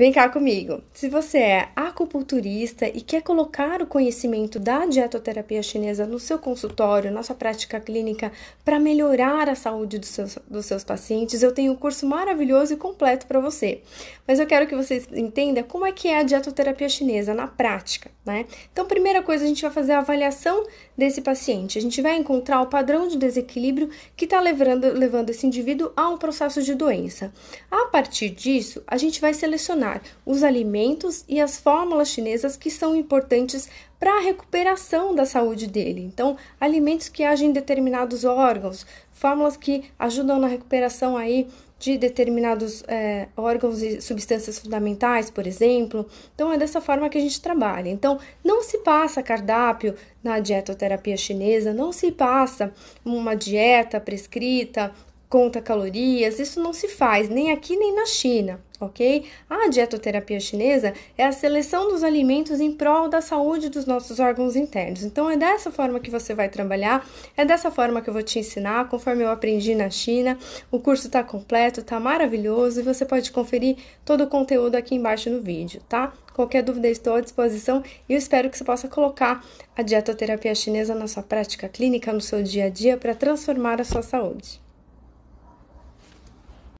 Vem cá comigo. Se você é acupunturista e quer colocar o conhecimento da dietoterapia chinesa no seu consultório, na sua prática clínica, para melhorar a saúde dos seus, dos seus pacientes, eu tenho um curso maravilhoso e completo para você. Mas eu quero que você entenda como é que é a dietoterapia chinesa na prática né? Então, primeira coisa, a gente vai fazer a avaliação desse paciente. A gente vai encontrar o padrão de desequilíbrio que está levando, levando esse indivíduo a um processo de doença. A partir disso, a gente vai selecionar os alimentos e as fórmulas chinesas que são importantes para a recuperação da saúde dele. Então, alimentos que agem em determinados órgãos, fórmulas que ajudam na recuperação aí de determinados é, órgãos e substâncias fundamentais, por exemplo. Então, é dessa forma que a gente trabalha. Então, não se passa cardápio na dietoterapia chinesa, não se passa uma dieta prescrita conta calorias, isso não se faz nem aqui nem na China, ok? A dietoterapia chinesa é a seleção dos alimentos em prol da saúde dos nossos órgãos internos. Então é dessa forma que você vai trabalhar, é dessa forma que eu vou te ensinar, conforme eu aprendi na China. O curso está completo, está maravilhoso e você pode conferir todo o conteúdo aqui embaixo no vídeo, tá? Qualquer dúvida estou à disposição e eu espero que você possa colocar a dietoterapia chinesa na sua prática clínica, no seu dia a dia, para transformar a sua saúde.